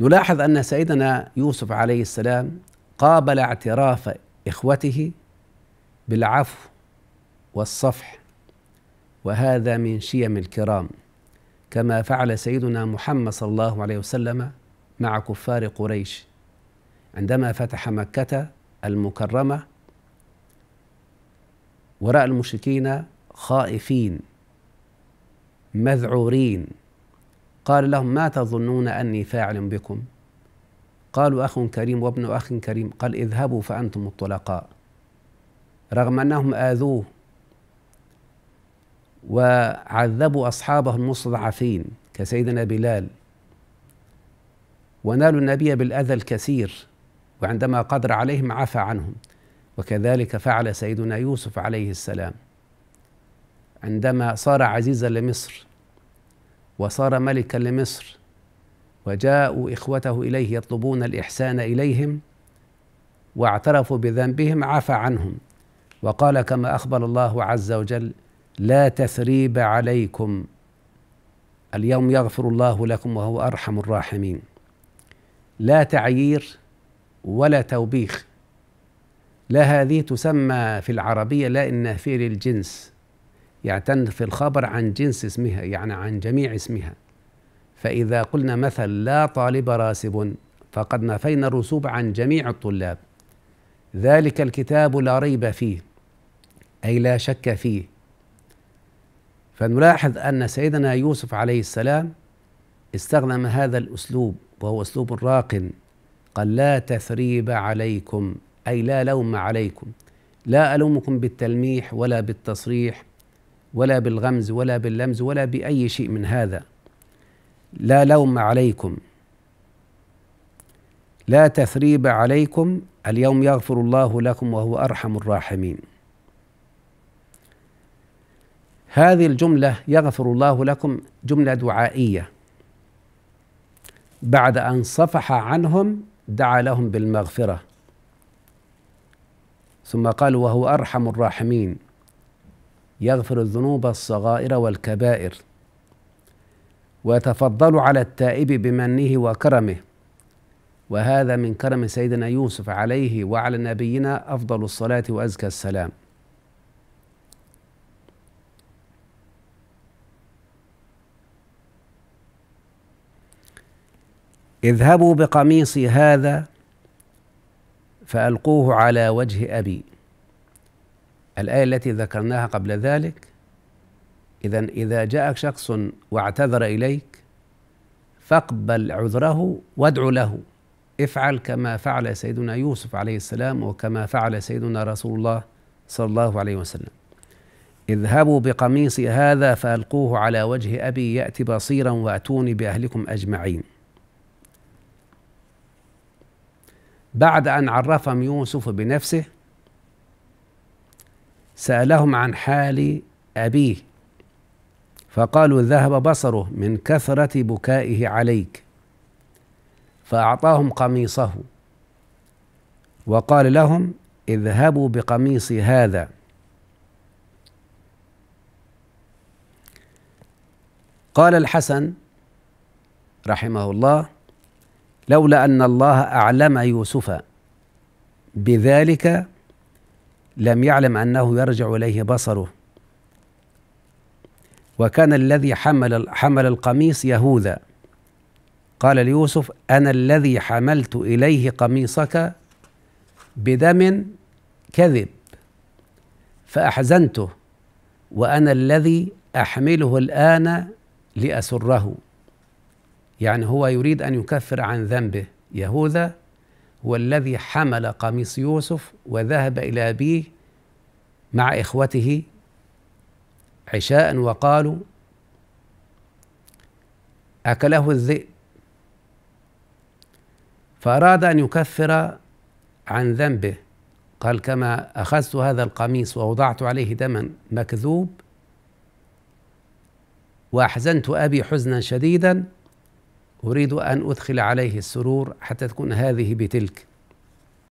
نلاحظ ان سيدنا يوسف عليه السلام قابل اعتراف اخوته بالعفو والصفح وهذا من شيم الكرام كما فعل سيدنا محمد صلى الله عليه وسلم مع كفار قريش عندما فتح مكه المكرمه وراى المشركين خائفين مذعورين قال لهم ما تظنون أني فاعل بكم قالوا أخ كريم وابن أخ كريم قال اذهبوا فأنتم الطلقاء رغم أنهم آذوه وعذبوا أصحابه المستضعفين كسيدنا بلال ونالوا النبي بالأذى الكثير وعندما قدر عليهم عفى عنهم وكذلك فعل سيدنا يوسف عليه السلام عندما صار عزيزا لمصر وصار ملكا لمصر وجاءوا إخوته إليه يطلبون الإحسان إليهم واعترفوا بذنبهم عفى عنهم وقال كما أخبر الله عز وجل لا تثريب عليكم اليوم يغفر الله لكم وهو أرحم الراحمين لا تعيير ولا توبيخ لا هذه تسمى في العربية لا النافية للجنس في الخبر عن جنس اسمها يعني عن جميع اسمها فإذا قلنا مثل لا طالب راسب فقد نفينا الرسوب عن جميع الطلاب ذلك الكتاب لا ريب فيه أي لا شك فيه فنلاحظ أن سيدنا يوسف عليه السلام استخدم هذا الأسلوب وهو أسلوب راق قال لا تثريب عليكم أي لا لوم عليكم لا ألومكم بالتلميح ولا بالتصريح ولا بالغمز ولا باللمز ولا باي شيء من هذا لا لوم عليكم لا تثريب عليكم اليوم يغفر الله لكم وهو ارحم الراحمين هذه الجمله يغفر الله لكم جمله دعائيه بعد ان صفح عنهم دعا لهم بالمغفره ثم قال وهو ارحم الراحمين يغفر الذنوب الصغائر والكبائر ويتفضل على التائب بمنه وكرمه وهذا من كرم سيدنا يوسف عليه وعلى نبينا افضل الصلاه وازكى السلام اذهبوا بقميصي هذا فالقوه على وجه ابي الآية التي ذكرناها قبل ذلك إذا إذا جاءك شخص واعتذر إليك فاقبل عذره وادع له افعل كما فعل سيدنا يوسف عليه السلام وكما فعل سيدنا رسول الله صلى الله عليه وسلم اذهبوا بقميصي هذا فألقوه على وجه أبي يأتي بصيرا وأتوني بأهلكم أجمعين بعد أن عرفهم يوسف بنفسه سألهم عن حال أبيه فقالوا ذهب بصره من كثرة بكائه عليك فأعطاهم قميصه وقال لهم اذهبوا بقميصي هذا قال الحسن رحمه الله لولا أن الله أعلم يوسف بذلك لم يعلم أنه يرجع إليه بصره وكان الذي حمل حمل القميص يهوذا قال ليوسف أنا الذي حملت إليه قميصك بدم كذب فأحزنته وأنا الذي أحمله الآن لأسره يعني هو يريد أن يكفر عن ذنبه يهوذا هو الذي حمل قميص يوسف وذهب إلى أبيه مع إخوته عشاء وقالوا أكله الذئب فأراد أن يكفر عن ذنبه قال كما أخذت هذا القميص ووضعت عليه دما مكذوب وأحزنت أبي حزنا شديدا أريد أن أدخل عليه السرور حتى تكون هذه بتلك